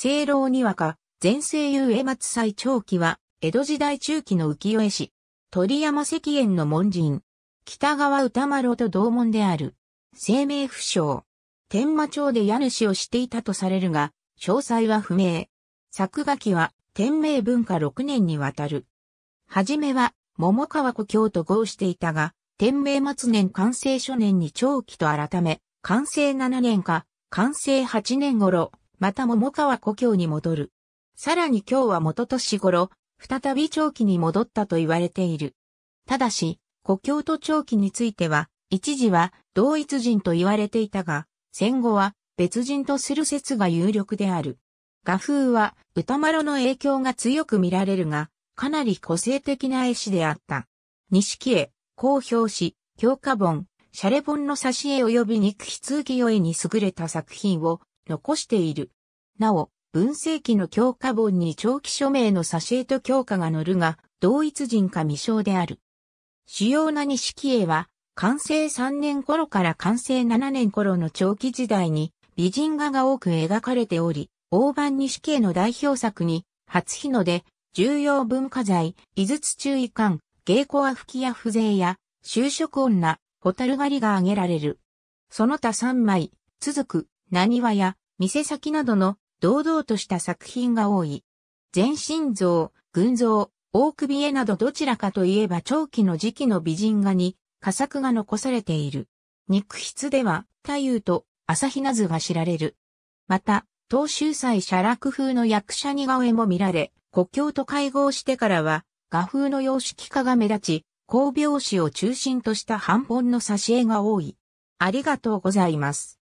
清老にわか、前世遊江松祭長期は、江戸時代中期の浮世絵師、鳥山石燕の門人、北川歌丸と同門である、生命不詳、天馬町で家主をしていたとされるが、詳細は不明。作画期は、天明文化6年にわたる。はじめは、桃川故郷と合していたが、天明末年完成初年に長期と改め、完成7年か、完成8年頃、また桃川故郷に戻る。さらに今日は元年頃、再び長期に戻ったと言われている。ただし、故郷と長期については、一時は同一人と言われていたが、戦後は別人とする説が有力である。画風は歌丸の影響が強く見られるが、かなり個性的な絵師であった。錦絵、公表紙、教科本、シャレ本の挿絵及び肉筆浮世絵に優れた作品を残している。なお、文政期の教科本に長期署名の挿絵と教科が載るが、同一人か未詳である。主要な錦絵は、完成3年頃から完成7年頃の長期時代に、美人画が多く描かれており、大判錦絵の代表作に、初日の出、重要文化財、井筒注意官、芸妓は吹きや風情や、就職女、蛍狩りが挙げられる。その他3枚、続く、何話や、店先などの堂々とした作品が多い。全身像、群像、大首絵などどちらかといえば長期の時期の美人画に、佳作が残されている。肉筆では、太夫と朝日奈ずが知られる。また、東州祭写楽風の役者似顔絵も見られ、故郷と会合してからは、画風の様式化が目立ち、光描紙を中心とした半本の挿絵が多い。ありがとうございます。